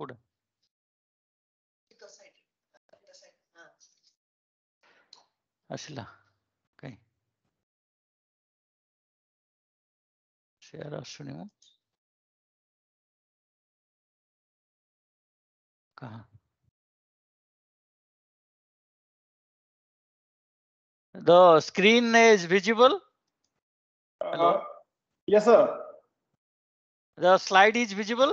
ಕೂಡ ಅಸಿಲ್ಲ okay share ಅಷ್ಟು ನೀವು कहा The screen is visible. Hello? Uh, yes, sir. The slide is visible.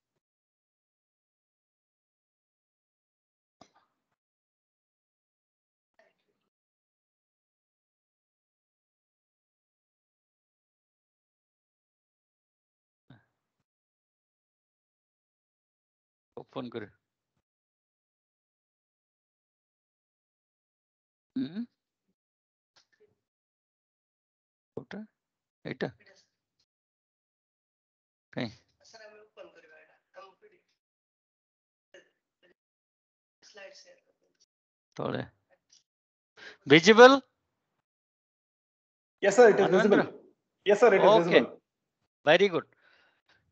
Open कर visible yes sir it is visible yes sir it is visible very good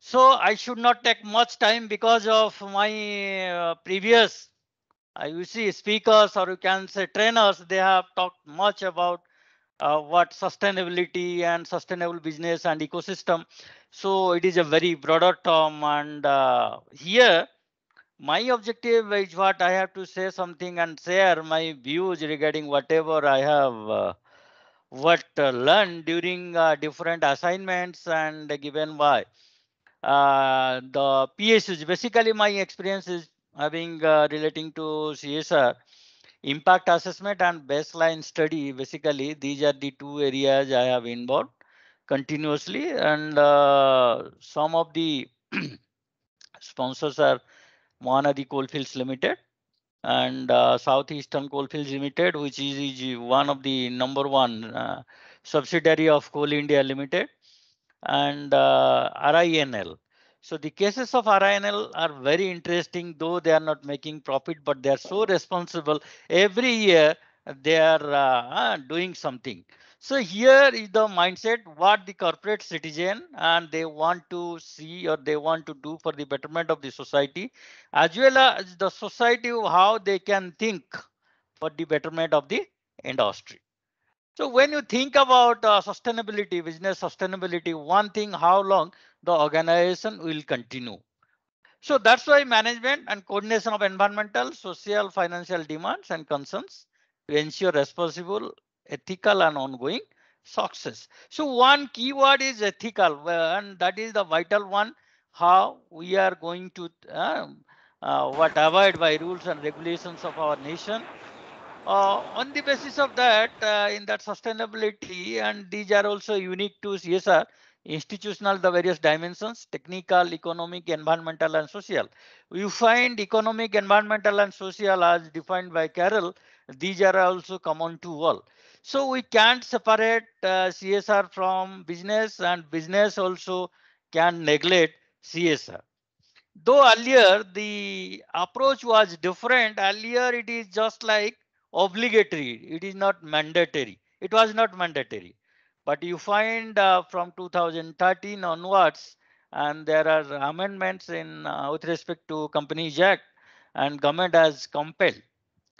So I should not take much time because of my uh, previous, uh, you see speakers or you can say trainers, they have talked much about uh, what sustainability and sustainable business and ecosystem. So it is a very broader term. And uh, here, my objective is what I have to say something and share my views regarding whatever I have uh, what uh, learned during uh, different assignments and given by uh, the PSUs, basically my experience is having uh, relating to CSR, impact assessment and baseline study. Basically, these are the two areas I have involved continuously and uh, some of the sponsors are Mohanadi Coalfields Limited and uh, Southeastern Coalfields Limited, which is, is, one of the number one uh, subsidiary of Coal India Limited and uh, RINL. So the cases of RINL are very interesting, though they are not making profit, but they are so responsible. Every year they are uh, doing something. So here is the mindset what the corporate citizen and they want to see or they want to do for the betterment of the society, as well as the society how they can think for the betterment of the industry. So when you think about uh, sustainability, business sustainability, one thing, how long the organization will continue. So that's why management and coordination of environmental, social, financial demands and concerns to ensure responsible, ethical and ongoing success. So one keyword is ethical uh, and that is the vital one, how we are going to uh, uh, what avoid by rules and regulations of our nation uh, on the basis of that, uh, in that sustainability, and these are also unique to CSR, institutional, the various dimensions, technical, economic, environmental, and social. You find economic, environmental, and social as defined by Carroll, these are also common to all. So we can't separate uh, CSR from business, and business also can neglect CSR though earlier the approach was different earlier it is just like obligatory. It is not mandatory. It was not mandatory. But you find uh, from 2013 onwards, and there are amendments in uh, with respect to Companies Act, and government has compelled.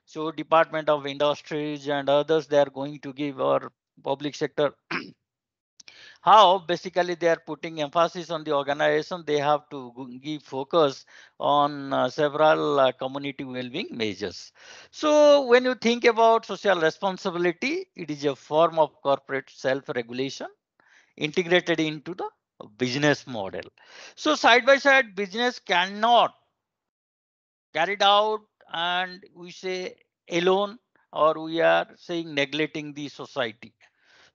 So Department of Industries and others, they are going to give our public sector how basically they are putting emphasis on the organization. They have to give focus on uh, several uh, community well-being measures. So when you think about social responsibility, it is a form of corporate self-regulation integrated into the business model. So side by side business cannot carried out and we say alone or we are saying neglecting the society.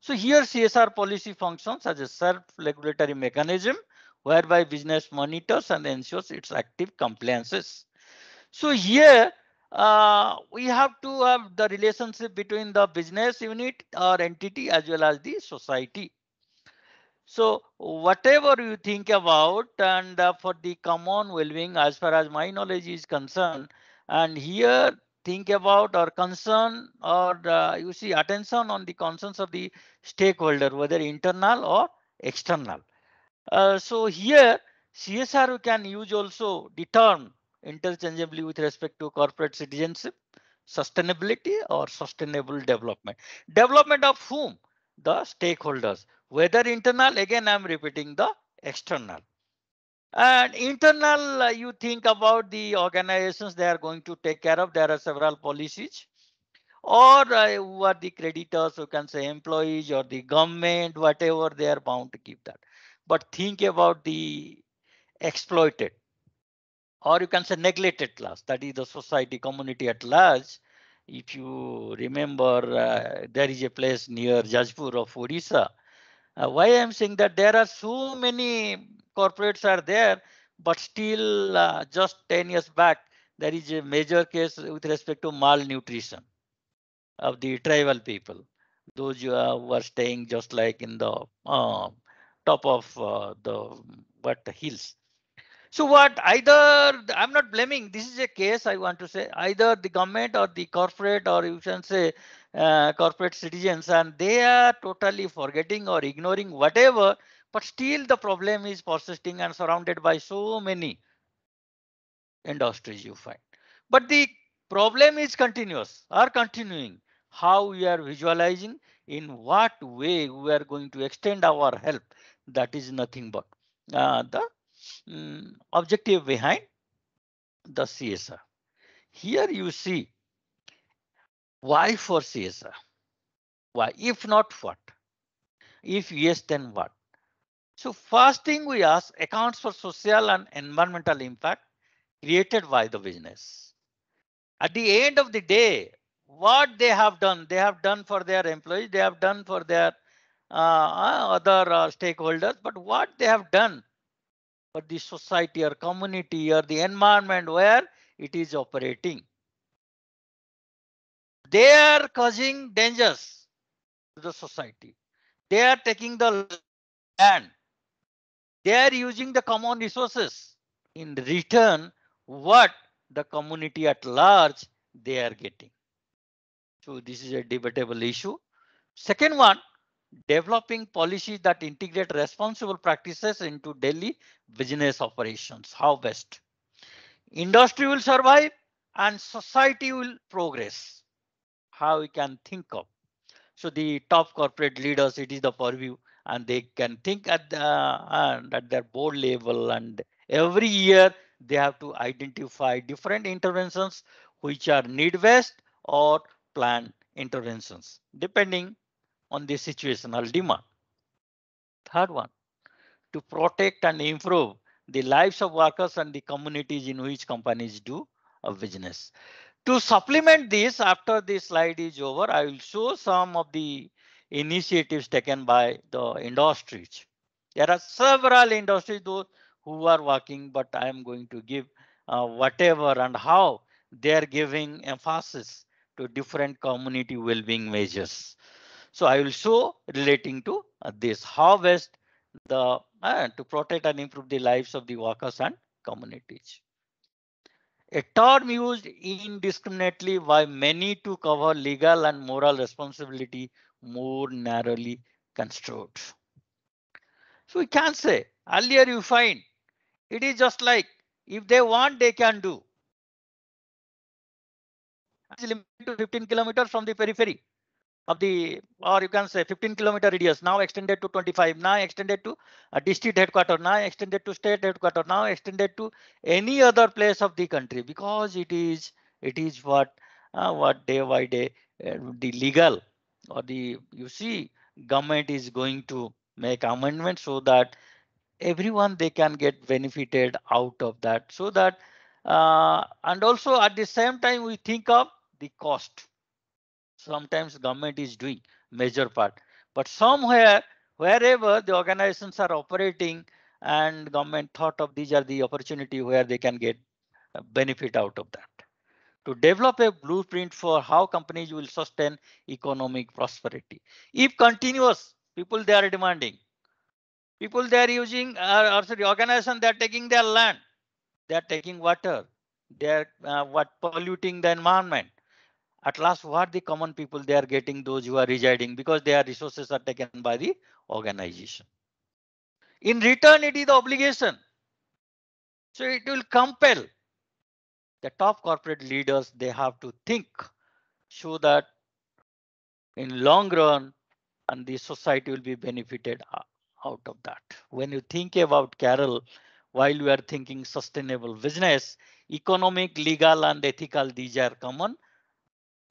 So here CSR policy functions as a self-regulatory mechanism whereby business monitors and ensures its active compliances. So here uh, we have to have the relationship between the business unit or entity as well as the society. So whatever you think about and uh, for the common well-being as far as my knowledge is concerned and here think about or concern or uh, you see attention on the concerns of the stakeholder, whether internal or external. Uh, so here CSR can use also the term interchangeably with respect to corporate citizenship, sustainability or sustainable development. Development of whom? The stakeholders. Whether internal, again I'm repeating the external. And internal, uh, you think about the organizations they are going to take care of. There are several policies. Or uh, who are the creditors, you can say employees or the government, whatever, they are bound to keep that. But think about the exploited or you can say neglected class, that is the society community at large. If you remember, uh, there is a place near Jajpur of Odisha. Uh, why I'm saying that there are so many corporates are there, but still uh, just 10 years back, there is a major case with respect to malnutrition of the tribal people. Those who uh, were staying just like in the uh, top of uh, the what the hills. So what either I'm not blaming. This is a case I want to say either the government or the corporate or you can say uh, corporate citizens and they are totally forgetting or ignoring whatever but still the problem is persisting and surrounded by so many industries you find. But the problem is continuous or continuing. How we are visualizing, in what way we are going to extend our help, that is nothing but uh, the um, objective behind the CSR. Here you see why for CSR? Why? If not what? If yes, then what? So first thing we ask accounts for social and environmental impact created by the business. At the end of the day, what they have done, they have done for their employees, they have done for their uh, other uh, stakeholders, but what they have done for the society or community or the environment where it is operating. They are causing dangers to the society. They are taking the land they are using the common resources. In return, what the community at large they are getting. So this is a debatable issue. Second one, developing policies that integrate responsible practices into daily business operations. How best? Industry will survive and society will progress. How we can think of. So the top corporate leaders, it is the purview and they can think at the at their board level and every year they have to identify different interventions which are need based or planned interventions depending on the situational demand. Third one, to protect and improve the lives of workers and the communities in which companies do a business. To supplement this, after this slide is over, I will show some of the initiatives taken by the industries. There are several industries those who are working, but I am going to give uh, whatever and how they are giving emphasis to different community well-being measures. So I will show relating to uh, this, how best the, uh, to protect and improve the lives of the workers and communities. A term used indiscriminately by many to cover legal and moral responsibility more narrowly construed. So we can't say earlier you find it is just like if they want they can do. It's limited to 15 kilometers from the periphery of the or you can say 15 kilometer radius now extended to 25 now extended to a district headquarter now extended to state headquarter now extended to any other place of the country because it is it is what uh, what day by day uh, the legal or the you see government is going to make amendments so that everyone they can get benefited out of that so that uh, and also at the same time we think of the cost sometimes government is doing major part but somewhere wherever the organizations are operating and government thought of these are the opportunity where they can get uh, benefit out of that to develop a blueprint for how companies will sustain economic prosperity. If continuous, people they are demanding. People they are using, or, or sorry, organization they are taking their land, they are taking water, they are uh, what polluting the environment. At last, what the common people they are getting those who are residing because their resources are taken by the organization. In return, it is the obligation. So it will compel the top corporate leaders, they have to think so that in long run, and the society will be benefited uh, out of that. When you think about Carol, while we are thinking sustainable business, economic, legal, and ethical, these are common.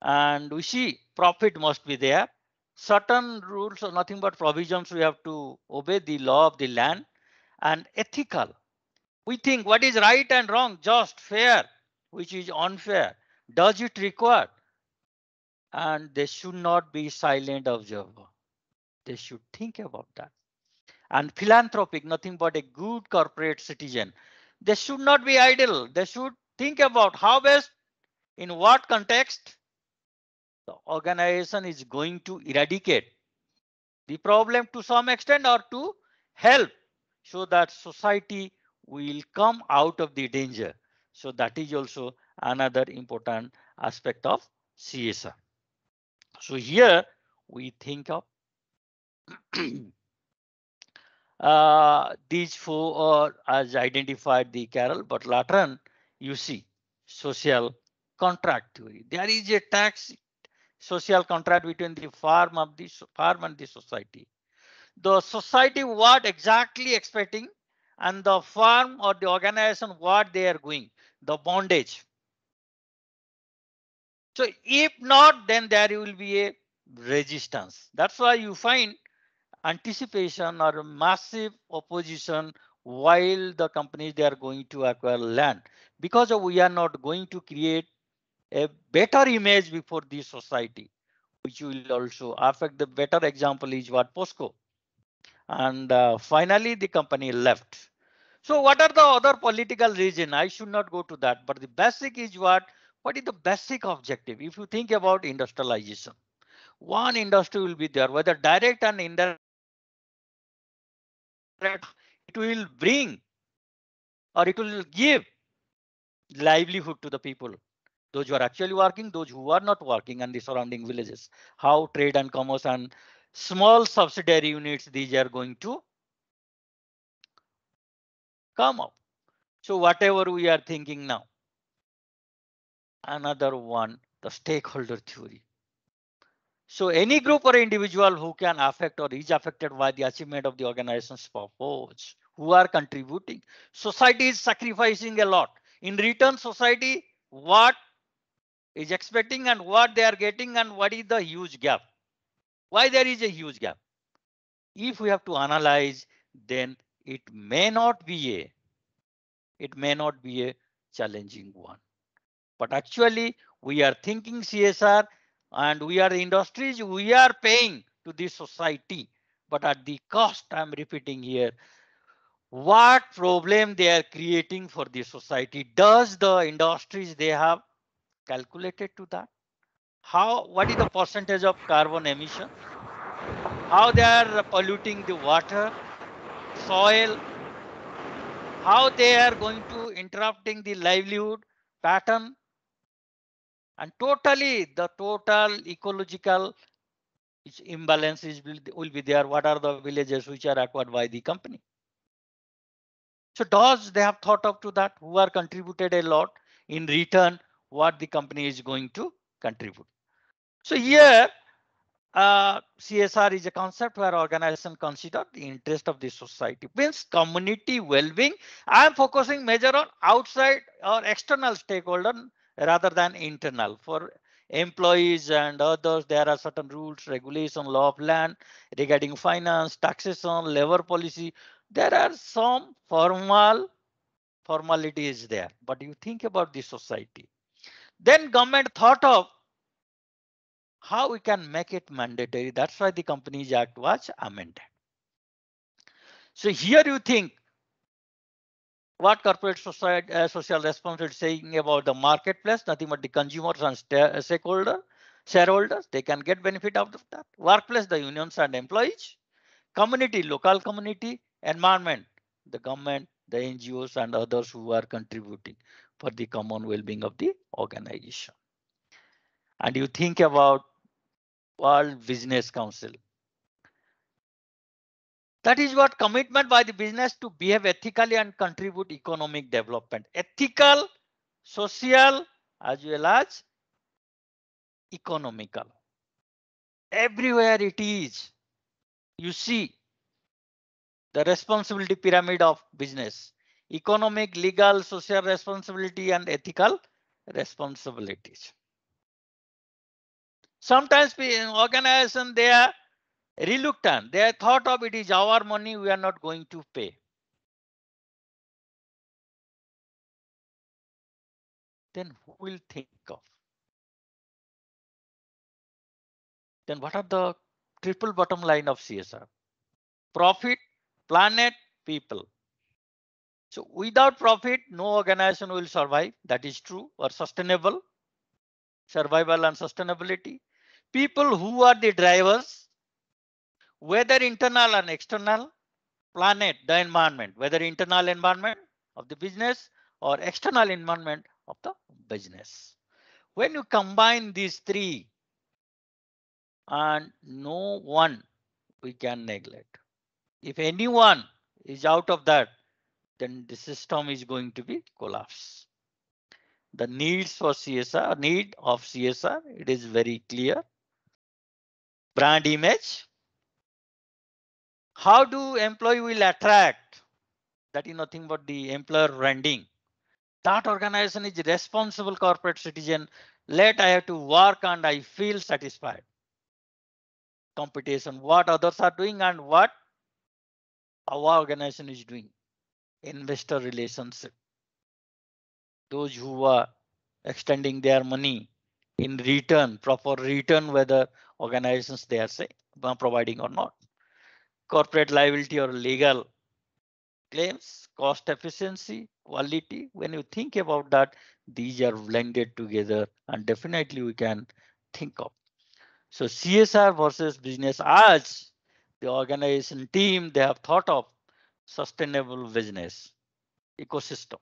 And we see profit must be there. Certain rules are nothing but provisions. We have to obey the law of the land and ethical. We think what is right and wrong, just, fair, which is unfair. Does it require? And they should not be silent observer. They should think about that. And philanthropic, nothing but a good corporate citizen. They should not be idle. They should think about how best, in what context, the organization is going to eradicate the problem to some extent or to help so that society will come out of the danger so that is also another important aspect of CSR. So here we think of uh, these four are as identified the Carol, but later on you see social contract theory. There is a tax social contract between the farm of the farm and the society. The society what exactly expecting and the firm or the organization what they are going, the bondage. So if not, then there will be a resistance. That's why you find anticipation or massive opposition while the companies they are going to acquire land because we are not going to create a better image before the society which will also affect the better example is what posco and uh, finally the company left so what are the other political reason? I should not go to that. But the basic is what? What is the basic objective? If you think about industrialization, one industry will be there, whether direct and indirect, it will bring or it will give livelihood to the people. Those who are actually working, those who are not working and the surrounding villages, how trade and commerce and small subsidiary units, these are going to come up. So whatever we are thinking now, another one, the stakeholder theory. So any group or individual who can affect or is affected by the achievement of the organization's purpose, who are contributing. Society is sacrificing a lot. In return, society, what is expecting and what they are getting and what is the huge gap. Why there is a huge gap? If we have to analyze, then it may not be a it may not be a challenging one but actually we are thinking csr and we are industries we are paying to the society but at the cost i'm repeating here what problem they are creating for the society does the industries they have calculated to that how what is the percentage of carbon emission how they are polluting the water soil, how they are going to interrupting the livelihood pattern and totally the total ecological imbalances will, will be there. What are the villages which are acquired by the company? So does they have thought up to that who are contributed a lot in return what the company is going to contribute. So here uh, CSR is a concept where organization consider the interest of the society, means community well-being. I am focusing major on outside or external stakeholder rather than internal. For employees and others, there are certain rules, regulation, law of land regarding finance, taxation, labor policy. There are some formal formalities there, but you think about the society. Then government thought of how we can make it mandatory. That's why the Companies Act was amended. So here you think what corporate society, uh, social responsibility saying about the marketplace, nothing but the consumers and uh, stakeholder, shareholders, they can get benefit out of that. Workplace, the unions and employees, community, local community, environment, the government, the NGOs and others who are contributing for the common well-being of the organization. And you think about World Business Council. That is what commitment by the business to behave ethically and contribute economic development. Ethical, social, as well as economical. Everywhere it is, you see the responsibility pyramid of business, economic, legal, social responsibility and ethical responsibilities. Sometimes in organization, they are reluctant. They are thought of it is our money, we are not going to pay. Then who will think of? Then what are the triple bottom line of CSR? Profit, planet, people. So without profit, no organization will survive. That is true or sustainable. Survival and sustainability people who are the drivers, whether internal and external, planet, the environment, whether internal environment of the business or external environment of the business. When you combine these three, and no one we can neglect. If anyone is out of that, then the system is going to be collapse. The needs for CSR, need of CSR, it is very clear brand image. How do employee will attract? That is nothing but the employer branding. That organization is responsible corporate citizen. Let I have to work and I feel satisfied. Competition, what others are doing and what our organization is doing. Investor relationship. Those who are extending their money in return, proper return, whether organizations they are say, uh, providing or not. Corporate liability or legal claims, cost efficiency, quality. When you think about that, these are blended together and definitely we can think of. So CSR versus business as the organization team, they have thought of sustainable business ecosystem.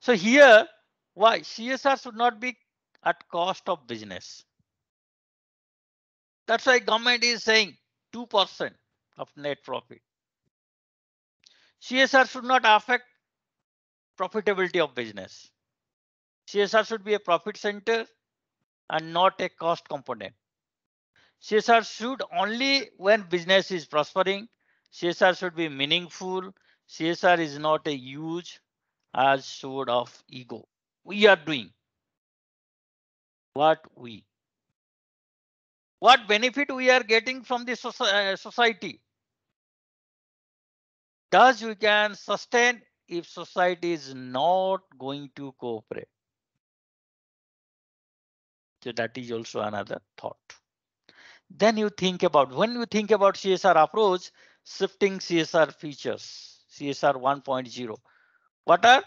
So here, why CSR should not be at cost of business. That's why government is saying 2% of net profit. CSR should not affect profitability of business. CSR should be a profit center and not a cost component. CSR should only when business is prospering. CSR should be meaningful. CSR is not a huge as sort of ego. We are doing what we what benefit we are getting from the uh, society does we can sustain if society is not going to cooperate so that is also another thought then you think about when you think about csr approach shifting csr features csr 1.0 what are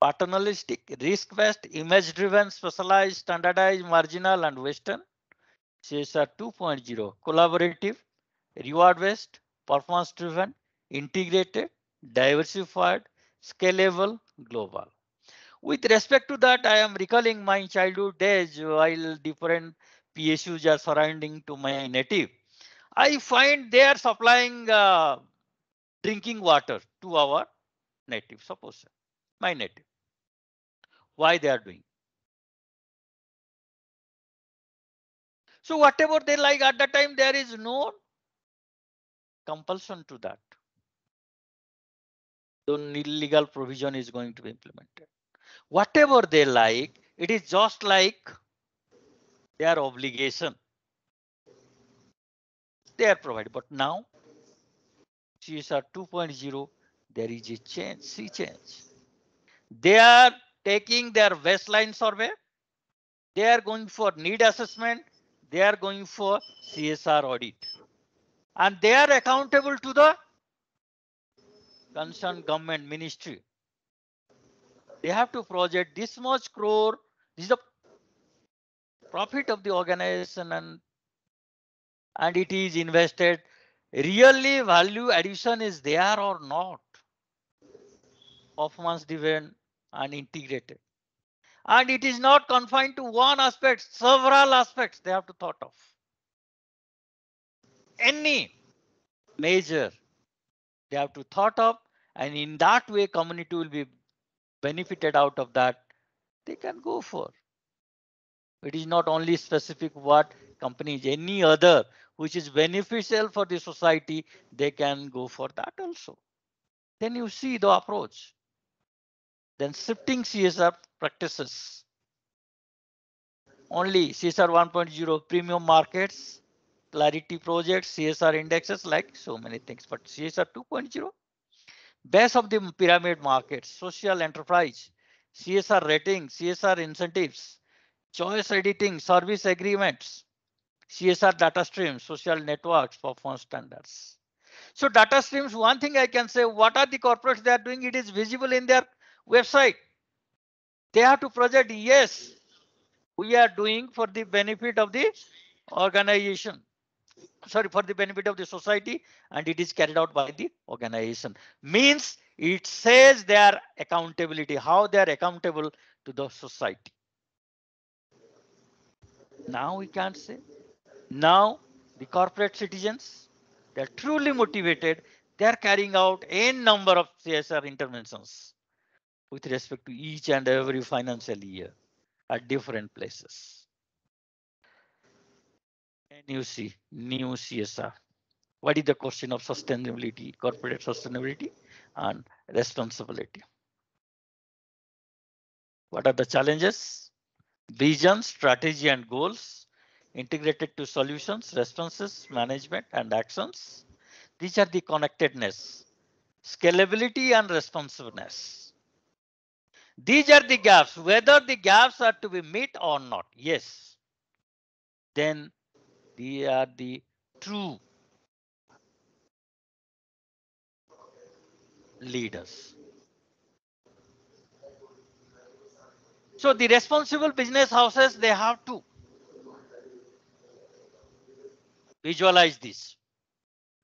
paternalistic, risk-based, image-driven, specialized, standardized, marginal, and Western. CSR 2.0, collaborative, reward-based, performance-driven, integrated, diversified, scalable, global. With respect to that, I am recalling my childhood days while different PSUs are surrounding to my native. I find they are supplying uh, drinking water to our native, suppose, my native why they are doing. So whatever they like at the time, there is no compulsion to that. So legal provision is going to be implemented. Whatever they like, it is just like their obligation. They are provided, but now CSR 2.0, there is a change, See change. They are taking their waistline survey, they are going for need assessment, they are going for CSR audit. And they are accountable to the concerned government ministry. They have to project this much crore, this is the profit of the organization and, and it is invested. Really value addition is there or not. Performance driven and integrated. And it is not confined to one aspect, several aspects they have to thought of. Any major they have to thought of and in that way community will be benefited out of that they can go for it is not only specific what companies any other which is beneficial for the society they can go for that also then you see the approach then shifting CSR practices. Only CSR 1.0 premium markets, clarity projects, CSR indexes, like so many things. But CSR 2.0, base of the pyramid markets, social enterprise, CSR rating, CSR incentives, choice editing, service agreements, CSR data streams, social networks, performance standards. So data streams, one thing I can say, what are the corporates they are doing? It is visible in their website. They have to project, yes, we are doing for the benefit of the organization. Sorry, for the benefit of the society and it is carried out by the organization. Means it says their accountability, how they are accountable to the society. Now we can't say. Now the corporate citizens, they're truly motivated. They're carrying out a number of CSR interventions with respect to each and every financial year at different places. And you see new CSR. What is the question of sustainability, corporate sustainability and responsibility? What are the challenges? Vision, strategy and goals integrated to solutions, responses, management and actions. These are the connectedness, scalability and responsiveness these are the gaps, whether the gaps are to be met or not. Yes. Then they are the true leaders. So the responsible business houses, they have to visualize this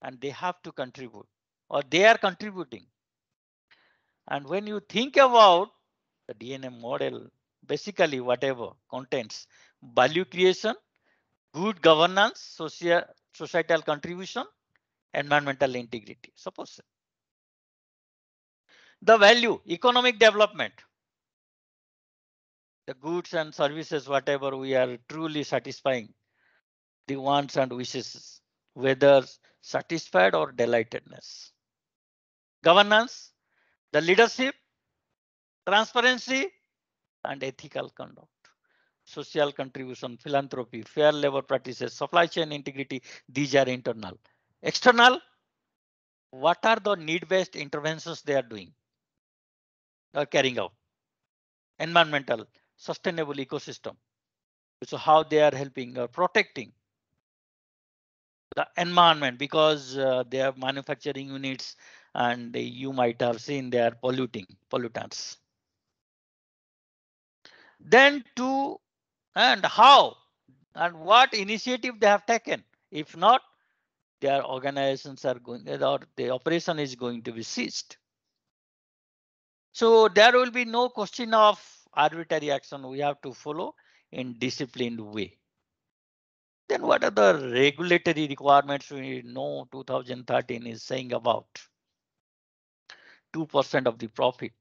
and they have to contribute or they are contributing. And when you think about the DNA model basically whatever contents, value creation, good governance, social, societal contribution, environmental integrity. Suppose the value, economic development, the goods and services, whatever we are truly satisfying, the wants and wishes, whether satisfied or delightedness. Governance, the leadership, transparency and ethical conduct. Social contribution, philanthropy, fair labor practices, supply chain integrity, these are internal. External, what are the need-based interventions they are doing or carrying out? Environmental, sustainable ecosystem. So how they are helping or protecting the environment because uh, they have manufacturing units and you might have seen they are polluting pollutants then to and how and what initiative they have taken. If not, their organizations are going or the operation is going to be ceased. So there will be no question of arbitrary action we have to follow in disciplined way. Then what are the regulatory requirements we know 2013 is saying about? 2% of the profit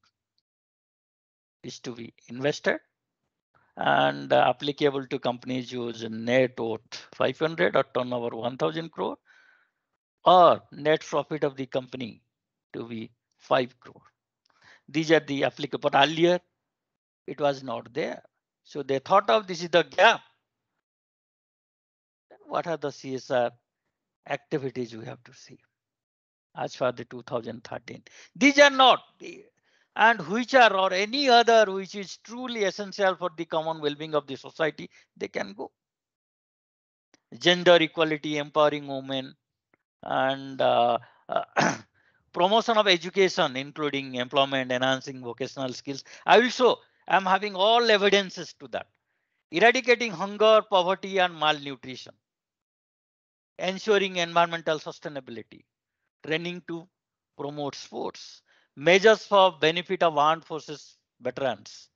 is to be invested and uh, applicable to companies whose net worth 500 or turnover 1000 crore or net profit of the company to be 5 crore. These are the applicable, but earlier it was not there. So they thought of this is the gap. What are the CSR activities we have to see as far as the 2013? These are not, and which are or any other which is truly essential for the common well-being of the society, they can go. Gender equality, empowering women, and uh, uh, promotion of education, including employment, enhancing vocational skills. I will show, I'm having all evidences to that. Eradicating hunger, poverty, and malnutrition. Ensuring environmental sustainability. Training to promote sports measures for benefit of armed forces veterans,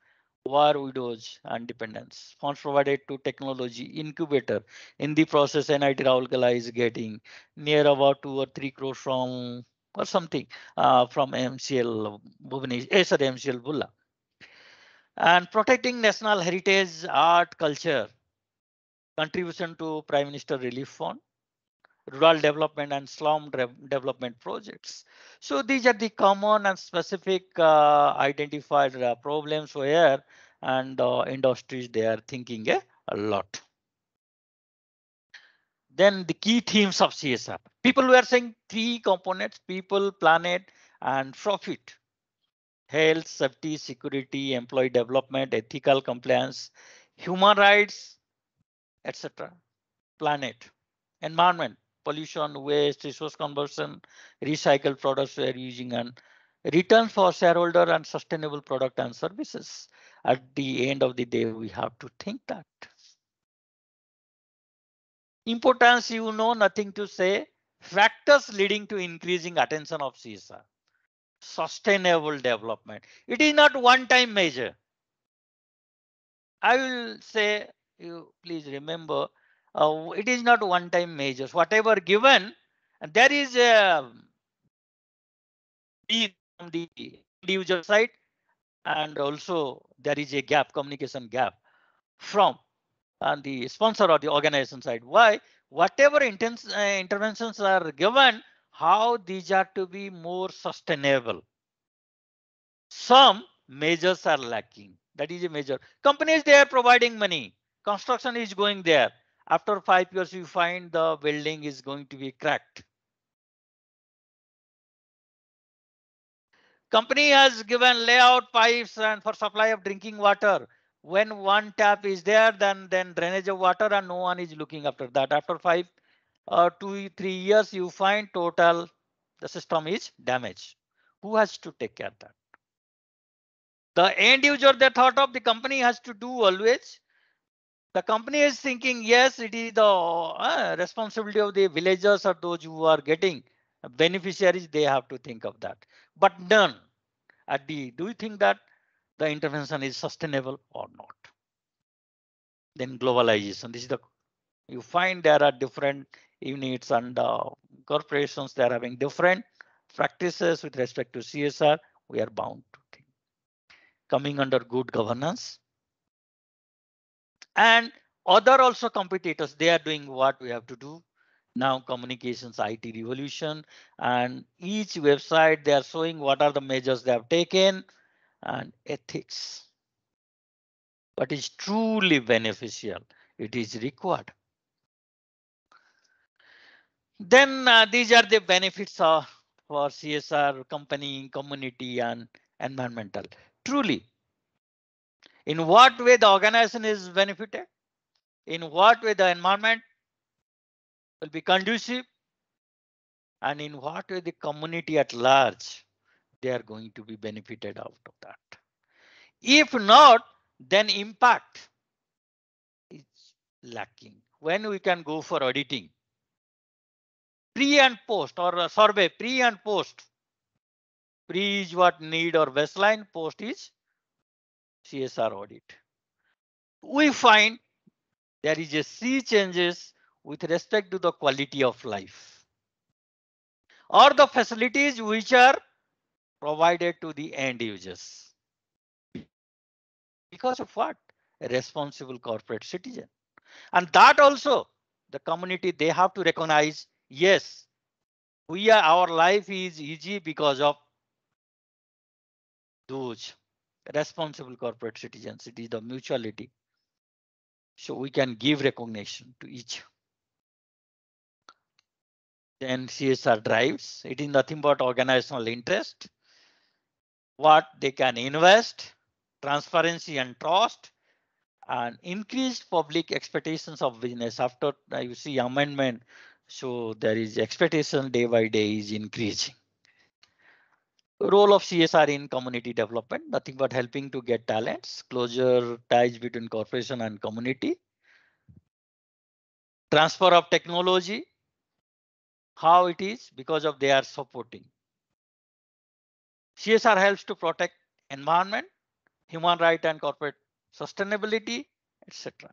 war widows and dependents. Funds provided to technology incubator. In the process, NIT Raulkala is getting near about two or three crores from or something uh, from MCL Bhubanesh, eh, MCL Bulla. And protecting national heritage, art, culture, contribution to Prime Minister Relief Fund rural development and slum development projects. So these are the common and specific uh, identified uh, problems where and uh, industries they are thinking a, uh, a lot. Then the key themes of CSR. People were saying three components, people, planet, and profit. Health, safety, security, employee development, ethical compliance, human rights, etc. Planet, environment, pollution, waste, resource conversion, recycled products we are using, and returns for shareholder and sustainable product and services. At the end of the day, we have to think that. Importance, you know, nothing to say. Factors leading to increasing attention of CSR. Sustainable development. It is not one-time measure. I will say, you please remember, uh, it is not one time measures. Whatever given, there is a need from the individual side and also there is a gap, communication gap from and uh, the sponsor or the organization side. Why? Whatever intense, uh, interventions are given, how these are to be more sustainable. Some measures are lacking. That is a major. Companies, they are providing money. Construction is going there after five years, you find the welding is going to be cracked. Company has given layout pipes and for supply of drinking water. When one tap is there, then then drainage of water and no one is looking after that. After five or uh, two, three years, you find total the system is damaged. Who has to take care of that? The end user they thought of the company has to do always the company is thinking yes it is the uh, responsibility of the villagers or those who are getting beneficiaries they have to think of that but none at the do you think that the intervention is sustainable or not then globalization this is the you find there are different units and uh, corporations they are having different practices with respect to csr we are bound to think coming under good governance and other also competitors, they are doing what we have to do now communications IT revolution and each website they are showing what are the measures they have taken and ethics. What is truly beneficial, it is required. Then uh, these are the benefits of, for CSR company, community and environmental. Truly, in what way the organization is benefited? In what way the environment will be conducive? And in what way the community at large, they are going to be benefited out of that. If not, then impact is lacking. When we can go for auditing, pre and post or survey, pre and post. Pre is what need or baseline, post is CSR audit. We find there is a sea changes with respect to the quality of life or the facilities which are provided to the end users. Because of what? A responsible corporate citizen. And that also the community, they have to recognize, yes, we are, our life is easy because of those responsible corporate citizens. It is the mutuality. So we can give recognition to each. Then CSR drives. It is nothing but organizational interest. What they can invest, transparency and trust, and increased public expectations of business. After uh, you see amendment, so there is expectation day by day is increasing role of CSR in community development, nothing but helping to get talents, closure ties between corporation and community, transfer of technology, how it is because of they are supporting. CSR helps to protect environment, human right and corporate sustainability, etc.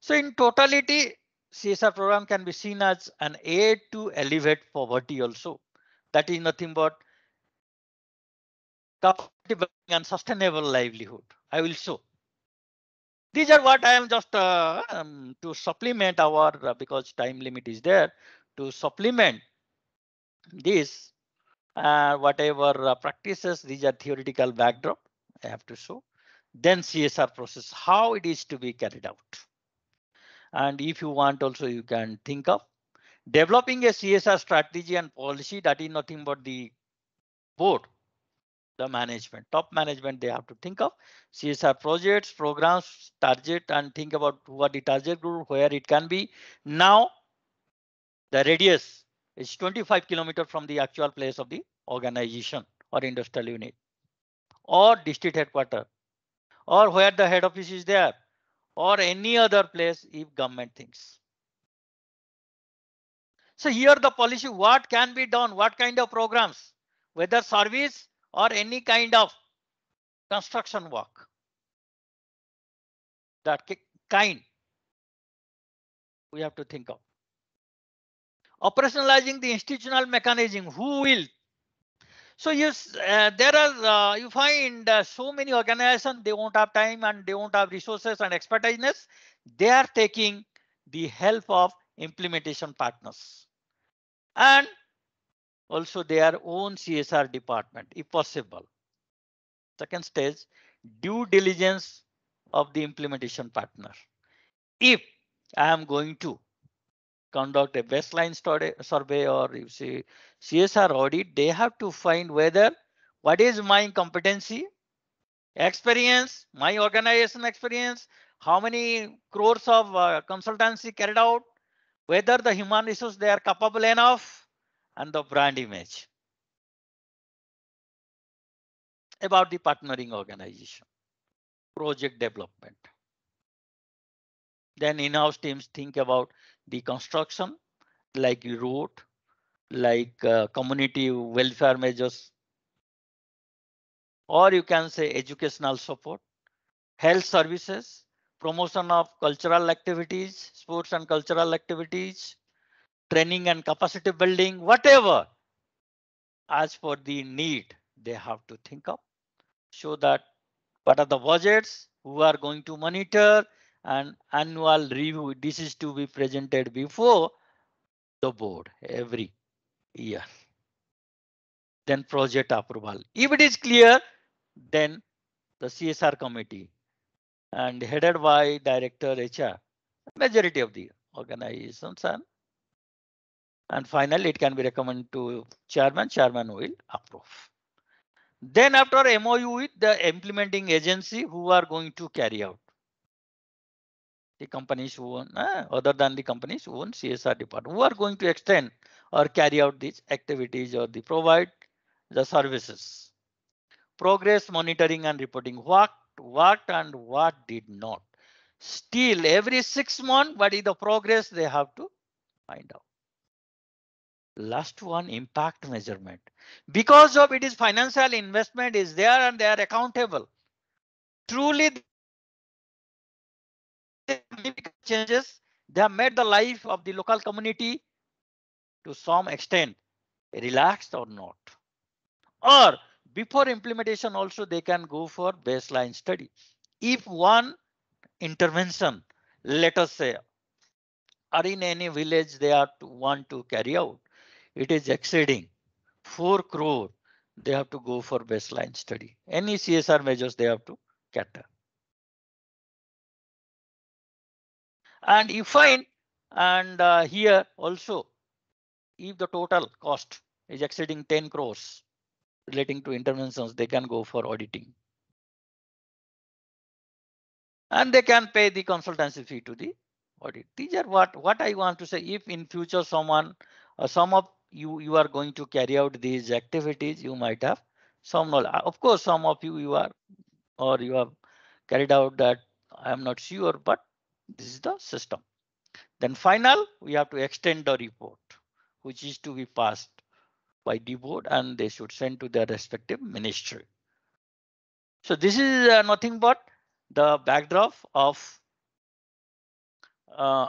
So in totality, CSR program can be seen as an aid to elevate poverty also. That is nothing but and sustainable livelihood. I will show. These are what I am just uh, um, to supplement our uh, because time limit is there to supplement this uh, whatever uh, practices these are theoretical backdrop I have to show then CSR process how it is to be carried out and if you want also you can think of developing a CSR strategy and policy that is nothing but the board the management, top management, they have to think of CSR projects, programs, target, and think about what the target group, where it can be. Now, the radius is 25 kilometer from the actual place of the organization or industrial unit or district headquarter, or where the head office is there or any other place if government thinks. So here the policy, what can be done, what kind of programs, whether service or any kind of construction work. That kind we have to think of. Operationalizing the institutional mechanism, who will? So you, uh, there are, uh, you find uh, so many organizations, they won't have time and they won't have resources and expertise. They are taking the help of implementation partners. And also their own CSR department if possible. Second stage, due diligence of the implementation partner. If I am going to conduct a baseline study, survey or you see CSR audit, they have to find whether what is my competency, experience, my organization experience, how many crores of uh, consultancy carried out, whether the human resource they are capable enough, and the brand image about the partnering organization, project development. Then in-house teams think about the construction, like road, like uh, community welfare measures, or you can say educational support, health services, promotion of cultural activities, sports and cultural activities, training and capacity building, whatever, as for the need, they have to think of. Show that what are the budgets, who are going to monitor, and annual review. This is to be presented before the board every year. Then project approval. If it is clear, then the CSR committee and headed by director HR, majority of the organizations and and finally, it can be recommended to chairman. Chairman will approve. Then after MOU with the implementing agency who are going to carry out. The companies who own, uh, other than the companies who own CSR department, who are going to extend or carry out these activities or the provide the services. Progress monitoring and reporting what, what and what did not. Still every six months, what is the progress they have to find out. Last one impact measurement because of it is financial investment is there and they are accountable. Truly changes they have made the life of the local community to some extent relaxed or not. Or before implementation also they can go for baseline study. If one intervention, let us say, are in any village they are to want to carry out, it is exceeding 4 crore, they have to go for baseline study. Any CSR measures they have to cater. And if I, and uh, here also, if the total cost is exceeding 10 crores relating to interventions, they can go for auditing. And they can pay the consultancy fee to the audit. These are what, what I want to say. If in future someone, uh, some of you you are going to carry out these activities you might have some knowledge. Uh, of course some of you you are or you have carried out that i am not sure but this is the system then final we have to extend the report which is to be passed by the board and they should send to their respective ministry so this is uh, nothing but the backdrop of uh,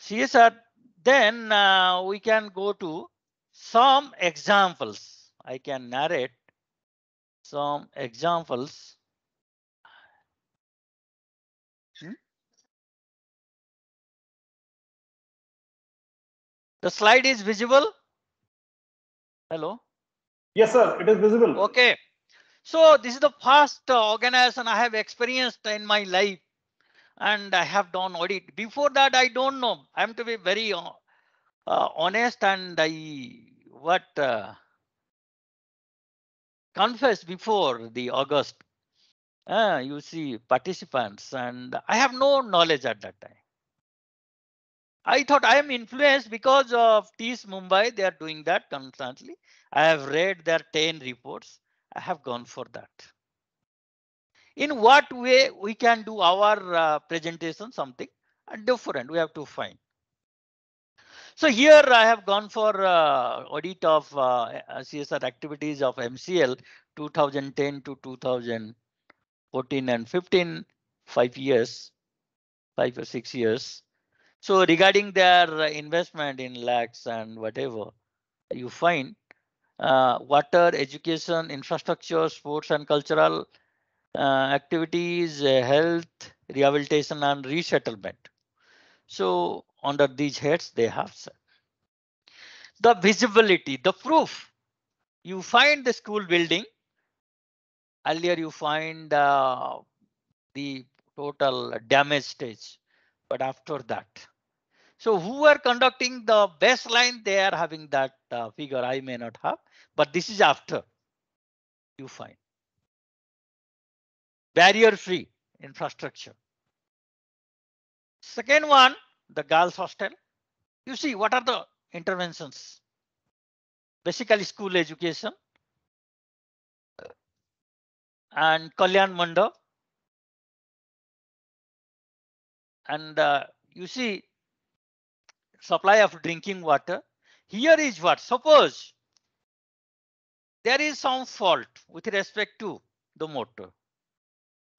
CSR Then uh, we can go to some examples. I can narrate some examples. Hmm? The slide is visible. Hello. Yes, sir. It is visible. Okay. So this is the first uh, organization I have experienced in my life and I have done audit. Before that, I don't know. I'm to be very uh, uh, honest and I what uh, confessed before the August. Uh, you see participants and I have no knowledge at that time. I thought I am influenced because of TIS Mumbai. They are doing that constantly. I have read their 10 reports. I have gone for that in what way we can do our uh, presentation something different we have to find so here i have gone for uh, audit of uh, csr activities of mcl 2010 to 2014 and 15 five years five or six years so regarding their investment in lakhs and whatever you find uh, water education infrastructure sports and cultural uh, activities, uh, health, rehabilitation and resettlement. So under these heads they have said. The visibility, the proof. You find the school building. Earlier you find uh, the total damage stage, but after that. So who are conducting the baseline, they are having that uh, figure. I may not have, but this is after you find barrier-free infrastructure. Second one, the girls' hostel. You see, what are the interventions? Basically, school education uh, and Kalyan Mandap. And uh, you see, supply of drinking water. Here is what, suppose there is some fault with respect to the motor.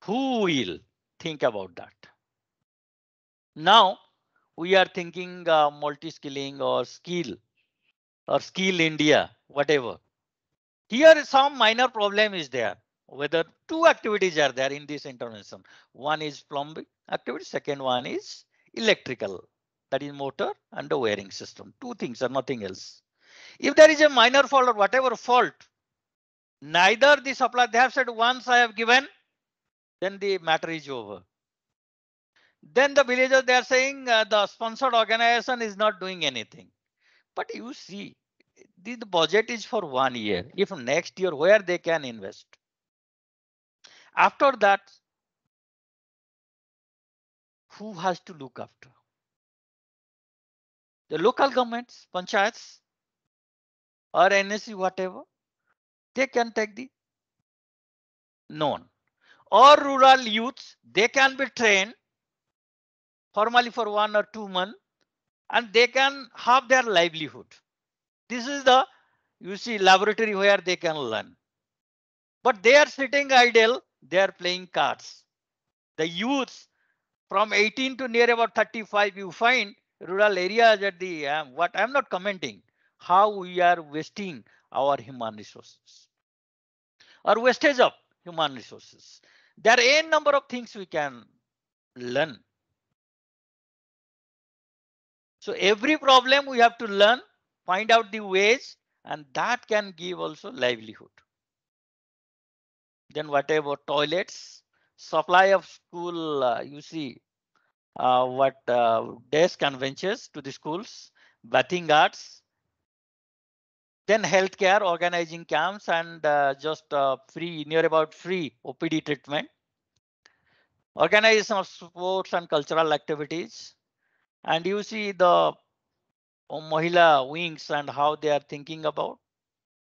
Who will think about that? Now we are thinking uh, multi-skilling or skill or skill India, whatever. Here some minor problem is there, whether two activities are there in this intervention. One is plumbing activity, second one is electrical, that is motor and the wiring system. Two things are nothing else. If there is a minor fault or whatever fault, neither the supplier, they have said once I have given then the matter is over. Then the villagers, they are saying uh, the sponsored organization is not doing anything. But you see, the, the budget is for one year. If next year, where they can invest? After that, who has to look after? The local governments, panchayats, or NSC, whatever, they can take the known or rural youths, they can be trained formally for one or two months and they can have their livelihood. This is the, you see, laboratory where they can learn. But they are sitting idle, they are playing cards. The youths from 18 to near about 35, you find rural areas at the, uh, what I'm not commenting, how we are wasting our human resources or wastage of human resources. There are a number of things we can learn. So every problem we have to learn, find out the ways, and that can give also livelihood. Then whatever toilets, supply of school, uh, you see uh, what uh, desk and benches to the schools, bathing arts, then healthcare organizing camps and uh, just uh, free near about free OPD treatment. Organization of sports and cultural activities. And you see the uh, Mohila wings and how they are thinking about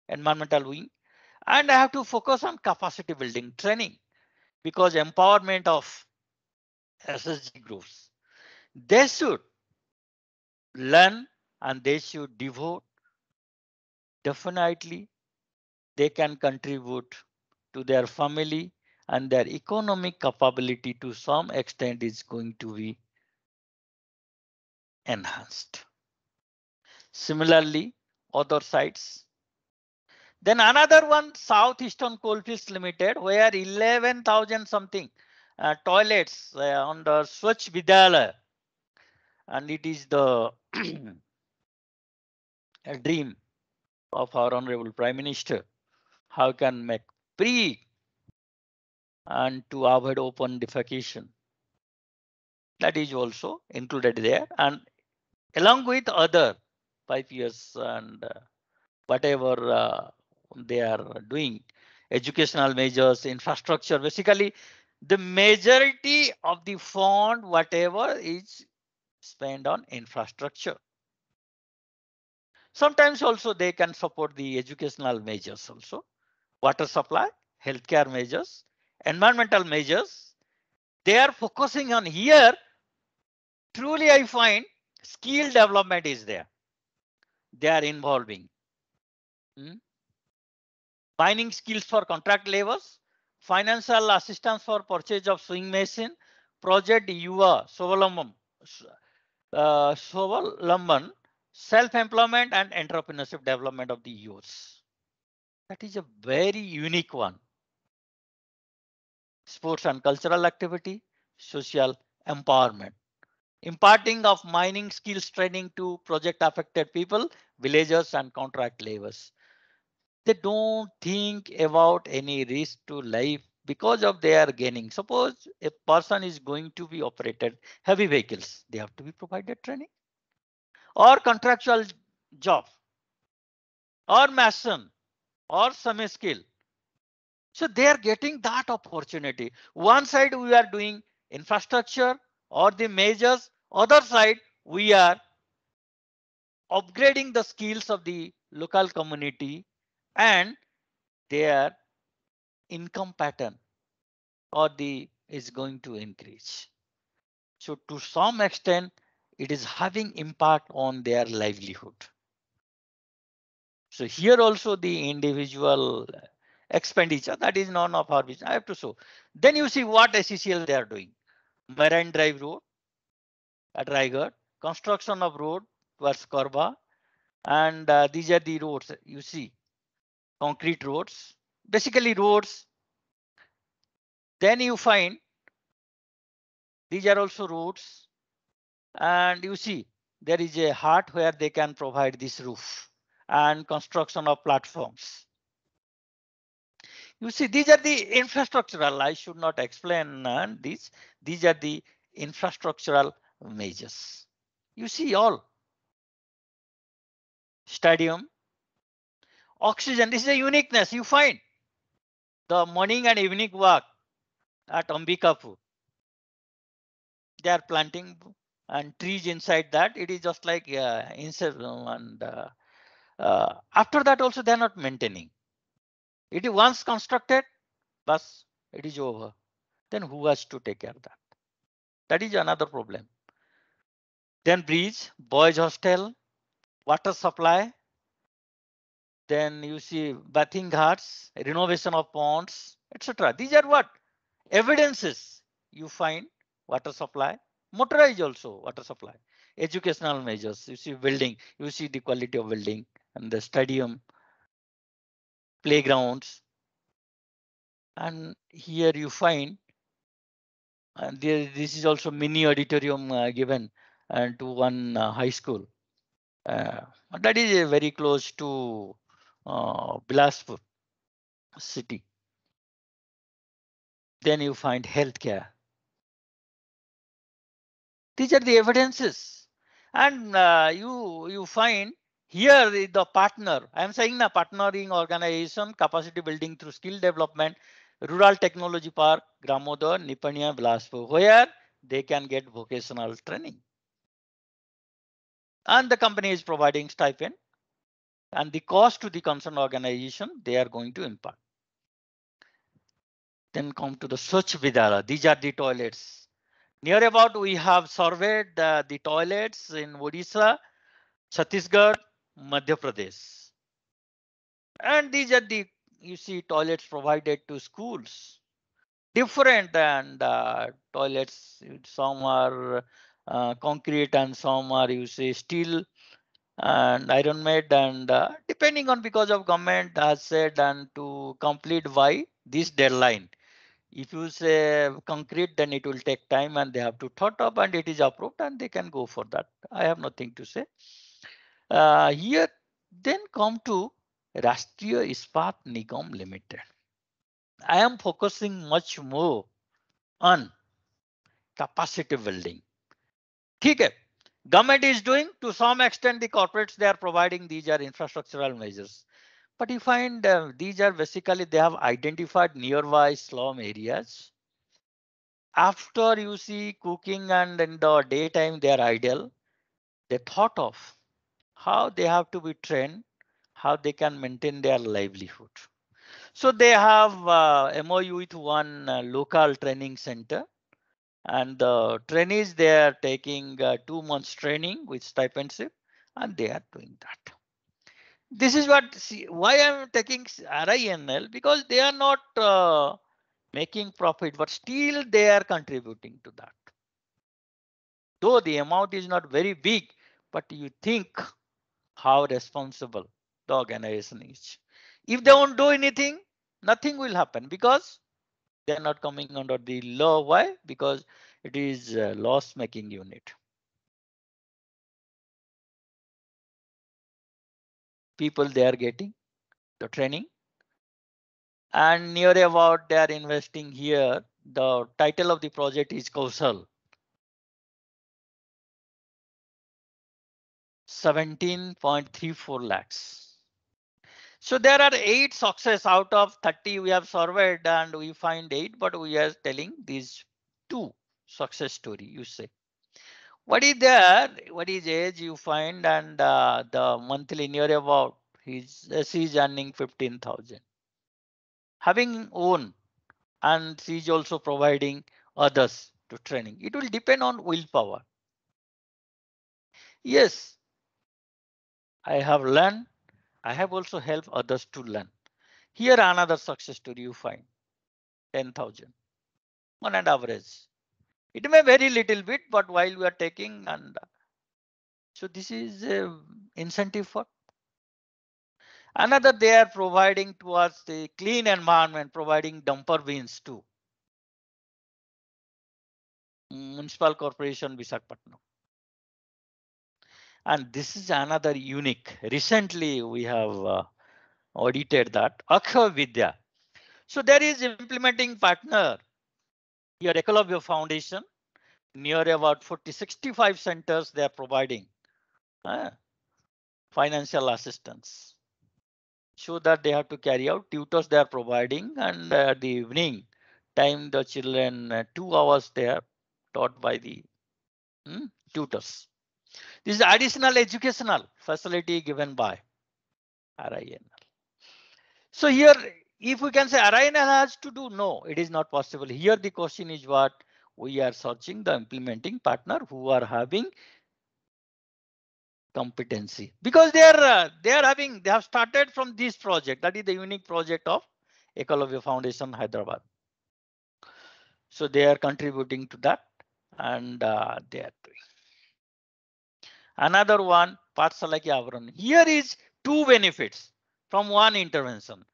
environmental wing. And I have to focus on capacity building training because empowerment of SSG groups. They should learn and they should devote definitely they can contribute to their family and their economic capability to some extent is going to be enhanced. Similarly, other sites. Then another one, Southeastern Coalfields Limited, where 11,000 something uh, toilets uh, on the Swachh Vidyalaya. And it is the dream of our Honorable Prime Minister, how can make pre and to avoid open defecation. That is also included there and along with other five years and uh, whatever uh, they are doing, educational measures, infrastructure, basically the majority of the fund, whatever is spent on infrastructure. Sometimes also they can support the educational measures also, water supply, healthcare measures, environmental measures. They are focusing on here. Truly, I find skill development is there. They are involving. Hmm? Mining skills for contract labors, financial assistance for purchase of swing machine, project UA, Sovalamam, uh, self-employment and entrepreneurship development of the youths. That is a very unique one. Sports and cultural activity, social empowerment. Imparting of mining skills training to project affected people, villagers and contract laborers. They don't think about any risk to life because of their gaining. Suppose a person is going to be operated heavy vehicles, they have to be provided training or contractual job or mason or some skill. So they are getting that opportunity. One side we are doing infrastructure or the majors. Other side we are upgrading the skills of the local community and their income pattern or the is going to increase. So to some extent, it is having impact on their livelihood. So here also the individual expenditure that is none of our business. I have to show. Then you see what SECL they are doing. Marine Drive Road at uh, Raigad, construction of road towards Korba, and uh, these are the roads you see, concrete roads, basically roads. Then you find these are also roads and you see there is a heart where they can provide this roof and construction of platforms. You see, these are the infrastructural. I should not explain And uh, these. These are the infrastructural measures. You see all. Stadium. Oxygen. This is a uniqueness you find. The morning and evening walk at Ambikapur. They are planting and trees inside that. It is just like uh, insert and uh, uh, after that also they are not maintaining. It is once constructed, but it is over. Then who has to take care of that? That is another problem. Then bridge, boys hostel, water supply. Then you see bathing ghats, renovation of ponds, etc. These are what evidences you find water supply, motorized also water supply educational measures you see building you see the quality of building and the stadium playgrounds and here you find and there this is also mini auditorium uh, given and uh, to one uh, high school uh, that is very close to uh, Bilaspur city then you find healthcare these are the evidences. And uh, you, you find here is the partner. I am saying the partnering organization, capacity building through skill development, rural technology park, Gramodar, Nipanya, Bilaspur, where they can get vocational training. And the company is providing stipend and the cost to the concerned organization they are going to impart. Then come to the Swachh Vidara. These are the toilets. Near about, we have surveyed the toilets in Odisha, Chhattisgarh, Madhya Pradesh. And these are the, you see, toilets provided to schools. Different and uh, toilets, some are uh, concrete and some are, you see, steel and iron made and uh, depending on because of government has said and to complete by this deadline if you say concrete, then it will take time and they have to thought up and it is approved and they can go for that. I have nothing to say. Uh, here, then come to Rastriya Ispat Nigam Limited. I am focusing much more on capacity building. Okay. Government is doing to some extent the corporates they are providing these are infrastructural measures. But you find uh, these are basically they have identified nearby slum areas. After you see cooking and in the daytime they are idle, they thought of how they have to be trained, how they can maintain their livelihood. So they have uh, MOU with one uh, local training center and the trainees, they are taking uh, two months training with stipendship and they are doing that this is what see, why I'm taking RINL because they are not uh, making profit, but still they are contributing to that. Though the amount is not very big, but you think how responsible the organization is. If they won't do anything, nothing will happen because they are not coming under the law. Why? Because it is loss making unit. people they are getting the training and near about they are investing here the title of the project is Kausal. 17.34 lakhs. So there are eight success out of 30 we have surveyed and we find eight, but we are telling these two success story, you say what is there, what is age you find and uh, the monthly near about, he's, uh, she's earning 15,000. Having own and she's also providing others to training. It will depend on willpower. Yes, I have learned. I have also helped others to learn. Here another success story you find 10,000 on an average. It may vary little bit, but while we are taking and uh, so this is incentive for another they are providing towards the clean environment, providing dumper bins too. Municipal Corporation Visakhapatnam. And this is another unique. Recently, we have uh, audited that Akha Vidya. So there is implementing partner your Ecolabio Foundation, near about 40, 65 centers, they are providing uh, financial assistance. So that they have to carry out tutors they are providing and uh, the evening time the children uh, two hours they are taught by the hmm, tutors. This is additional educational facility given by RINL. So here if we can say arraynl has to do, no, it is not possible. Here the question is what we are searching the implementing partner who are having competency because they are uh, they are having they have started from this project that is the unique project of Ecolovia Foundation Hyderabad. So they are contributing to that and uh, they are doing. Another one, Patsalaki Avran. Here is two benefits from one intervention.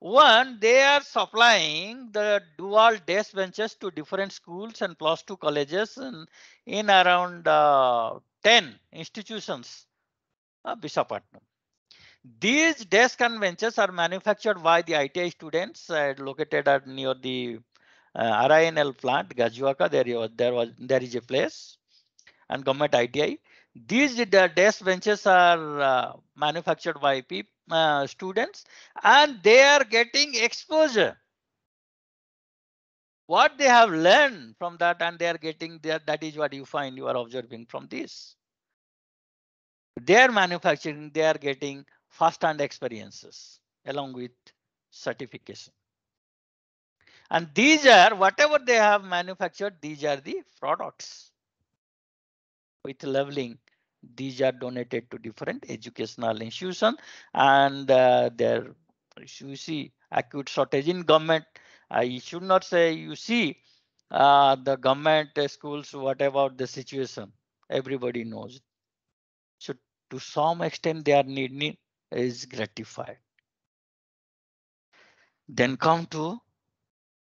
One, they are supplying the dual desk benches to different schools and plus two colleges and in around uh, 10 institutions of uh, Visakhapatnam. These desk and benches are manufactured by the ITI students uh, located at near the uh, RINL plant, Gajuaka. There, was, there, was, there is a place and government ITI. These the desk benches are uh, manufactured by people uh, students and they are getting exposure what they have learned from that and they are getting there that is what you find you are observing from this they are manufacturing they are getting first hand experiences along with certification and these are whatever they have manufactured these are the products with leveling these are donated to different educational institutions and uh, there you see acute shortage in government. I should not say you see uh, the government uh, schools, what about the situation? Everybody knows. So to some extent their need, need is gratified. Then come to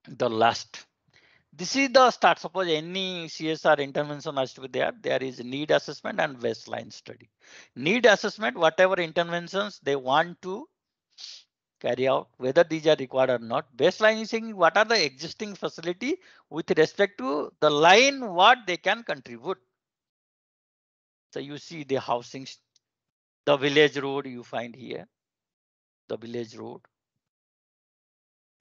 the last this is the start. Suppose any CSR intervention has to be there. There is need assessment and baseline study. Need assessment, whatever interventions they want to carry out, whether these are required or not. Baseline is saying what are the existing facility with respect to the line what they can contribute. So you see the housing, the village road you find here, the village road.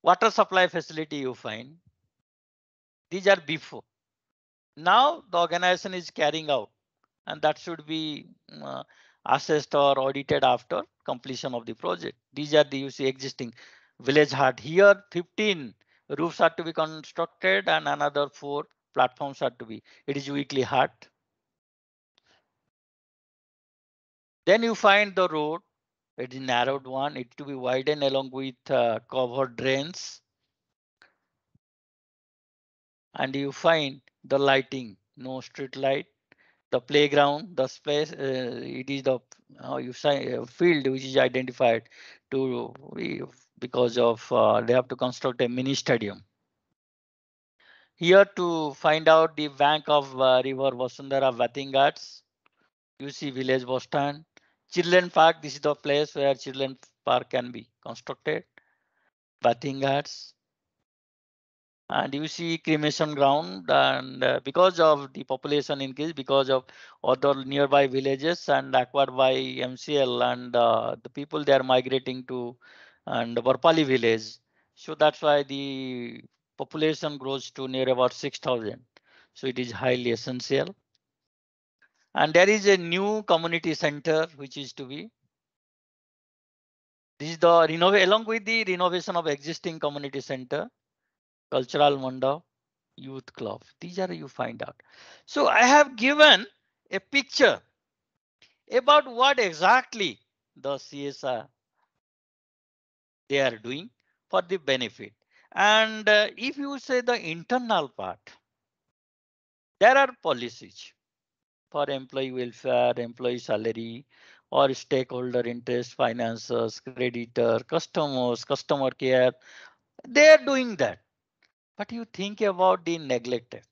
Water supply facility you find, these are before. Now the organization is carrying out, and that should be uh, assessed or audited after completion of the project. These are the you see existing village hut here 15 roofs are to be constructed and another four platforms are to be it is weekly hut then you find the road it is narrowed one it to be widened along with uh, covered drains and you find the lighting, no street light, the playground, the space, uh, it is the uh, you say, uh, field which is identified to because of uh, they have to construct a mini stadium. Here to find out the bank of uh, river Vasundhara bathing you see village bus stand, children park. This is the place where children park can be constructed, bathing and uh, you see cremation ground and uh, because of the population increase because of other nearby villages and acquired by mcl and uh, the people they are migrating to and Varpali village so that's why the population grows to near about 6000 so it is highly essential and there is a new community center which is to be this is the renovate along with the renovation of existing community center cultural wonder, youth club. These are you find out. So I have given a picture about what exactly the CSR they are doing for the benefit. And uh, if you say the internal part, there are policies for employee welfare, employee salary, or stakeholder interest, financiers, creditor, customers, customer care. They are doing that but you think about the neglected.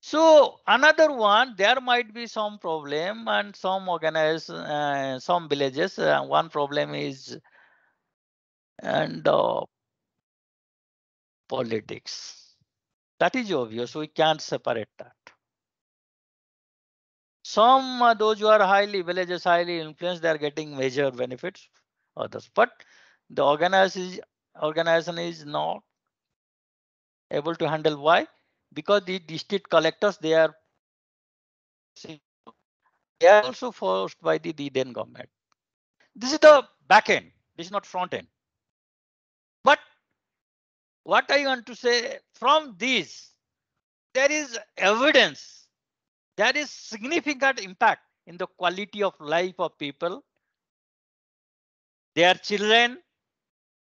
So another one, there might be some problem and some uh, some villages. Uh, one problem is and uh, politics. That is obvious. We can't separate that. Some uh, those who are highly villages highly influenced, they are getting major benefits. Others, but the organization is not able to handle. Why? Because the district collectors, they are they are also forced by the, the then government. This is the back end. This is not front end. But what I want to say from this, there is evidence, there is significant impact in the quality of life of people, their children,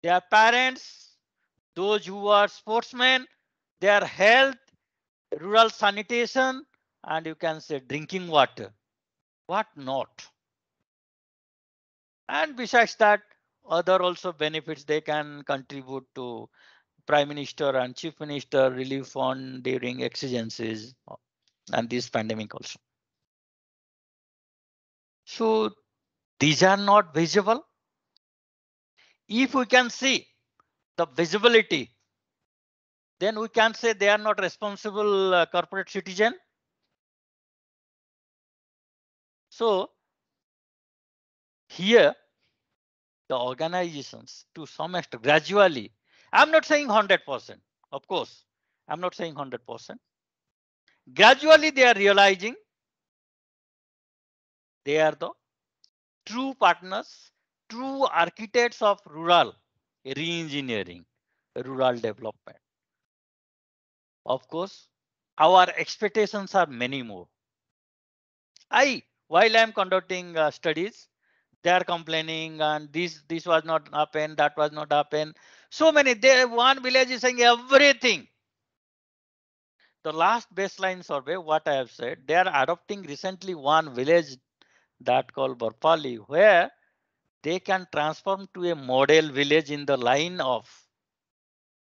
their parents, those who are sportsmen, their health, rural sanitation, and you can say drinking water. What not? And besides that, other also benefits they can contribute to prime minister and chief minister relief fund during exigencies and this pandemic also. So these are not visible. If we can see the visibility, then we can say they are not responsible uh, corporate citizen. So here, the organizations to some extent gradually, I'm not saying 100%, of course, I'm not saying 100%. Gradually, they are realizing they are the true partners, true architects of rural Re-engineering, rural development. Of course, our expectations are many more. I, while I am conducting uh, studies, they are complaining and this this was not happen, that was not happen. So many. They one village is saying everything. The last baseline survey, what I have said, they are adopting recently one village that called Barpali, where they can transform to a model village in the line of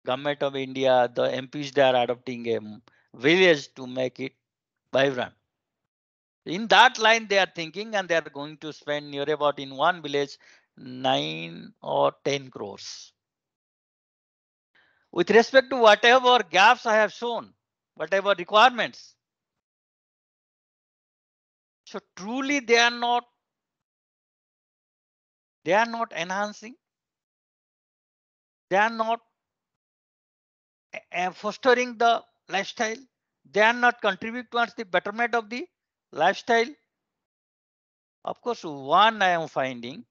government of India, the MPs, they are adopting a village to make it vibrant. In that line, they are thinking and they are going to spend near about in one village, nine or 10 crores. With respect to whatever gaps I have shown, whatever requirements, so truly they are not they are not enhancing. They are not eh, eh, fostering the lifestyle. They are not contributing towards the betterment of the lifestyle. Of course, one I am finding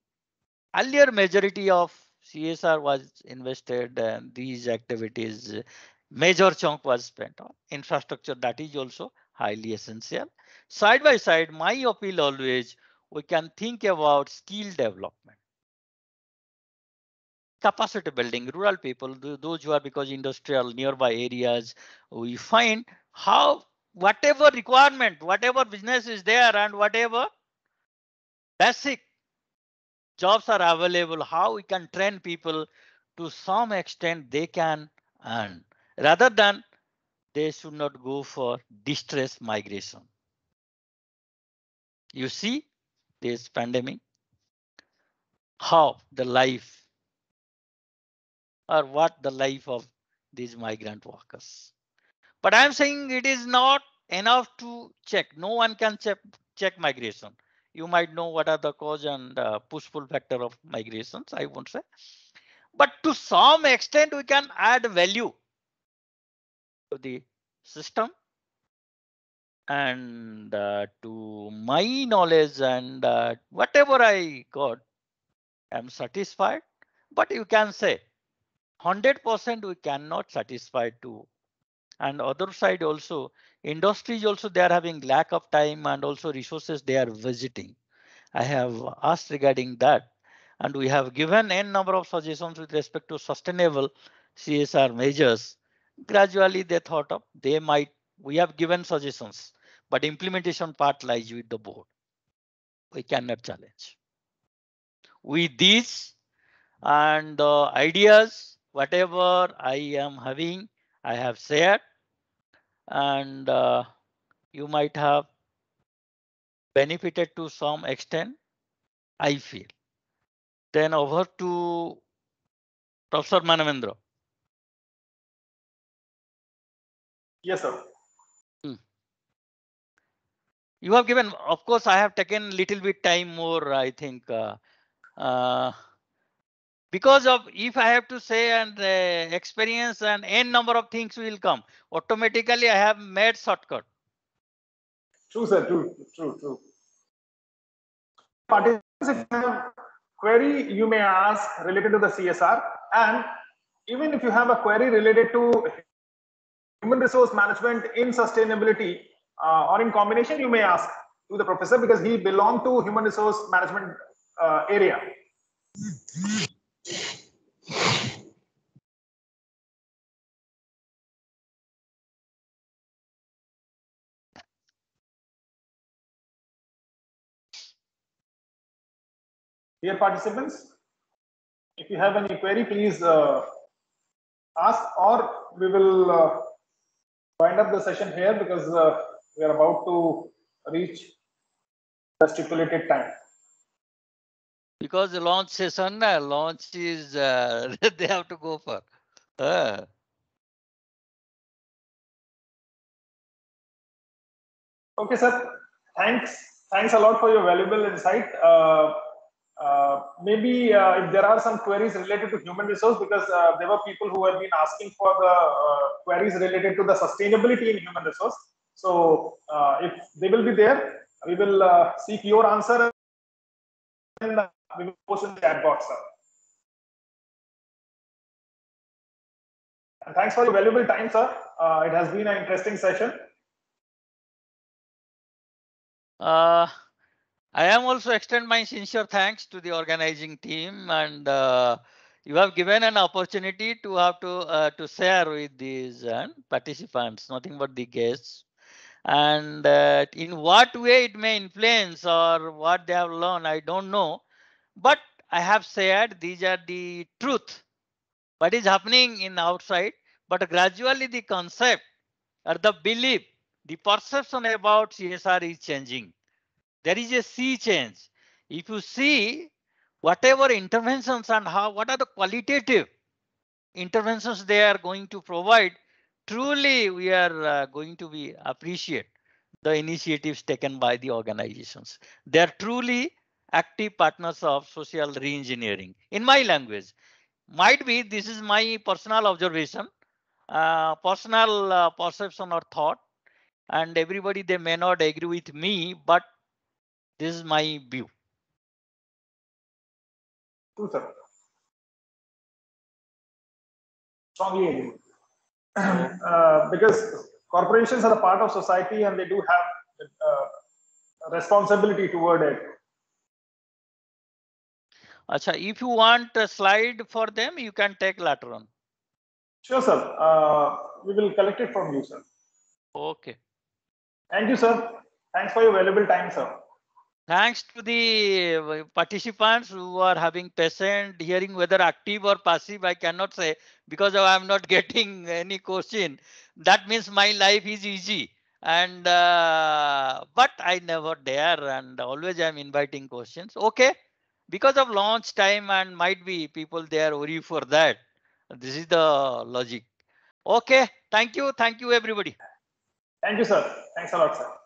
earlier majority of CSR was invested and these activities major chunk was spent on infrastructure that is also highly essential. Side by side, my appeal always we can think about skill development capacity building, rural people, those who are because industrial nearby areas, we find how whatever requirement, whatever business is there and whatever basic jobs are available, how we can train people to some extent they can earn rather than they should not go for distress migration. You see this pandemic, how the life or what the life of these migrant workers. But I'm saying it is not enough to check. No one can check, check migration. You might know what are the cause and uh, push-pull factor of migrations, I won't say. But to some extent, we can add value to the system and uh, to my knowledge and uh, whatever I got, I'm satisfied. But you can say 100% we cannot satisfy to. And other side also, industries also they are having lack of time and also resources they are visiting. I have asked regarding that and we have given n number of suggestions with respect to sustainable CSR measures. Gradually they thought of they might we have given suggestions, but implementation part lies with the board. We cannot challenge. With these and the uh, ideas whatever I am having, I have shared, and uh, you might have benefited to some extent, I feel. Then over to Professor Manavendra. Yes, sir. Hmm. You have given, of course, I have taken little bit time more, I think. Uh, uh, because of if I have to say and uh, experience and n number of things will come automatically I have made shortcut. True sir, true, true, true. Participants, if you have query, you may ask related to the CSR, and even if you have a query related to human resource management in sustainability uh, or in combination, you may ask to the professor because he belonged to human resource management uh, area. Dear participants, if you have any query, please uh, ask or we will uh, wind up the session here because uh, we are about to reach the stipulated time. Because the launch session, uh, launch is, uh, they have to go for. Uh. Okay, sir. Thanks. Thanks a lot for your valuable insight. Uh, maybe uh, if there are some queries related to human resource, because uh, there were people who have been asking for the uh, queries related to the sustainability in human resource. So uh, if they will be there, we will seek your answer and we will post in the chat box. Sir. And thanks for your valuable time, sir. it has been an interesting session. Uh, I am also extend my sincere thanks to the organizing team and uh, you have given an opportunity to have to uh, to share with these uh, participants, nothing but the guests, and uh, in what way it may influence or what they have learned, I don't know, but I have said these are the truth. What is happening in outside, but gradually the concept or the belief, the perception about CSR is changing there is a sea change. If you see whatever interventions and how, what are the qualitative interventions they are going to provide, truly we are uh, going to be appreciate the initiatives taken by the organizations. They are truly active partners of social reengineering. In my language, might be this is my personal observation, uh, personal uh, perception or thought, and everybody they may not agree with me, but this is my view. True, sir. Strongly agree. uh, because corporations are a part of society and they do have uh, responsibility toward it. Acha, if you want a slide for them, you can take later on. Sure, sir. Uh, we will collect it from you, sir. Okay. Thank you, sir. Thanks for your valuable time, sir thanks to the uh, participants who are having patient hearing whether active or passive i cannot say because i am not getting any question that means my life is easy and uh, but i never dare and always i'm inviting questions okay because of launch time and might be people they are worry for that this is the logic okay thank you thank you everybody thank you sir thanks a lot sir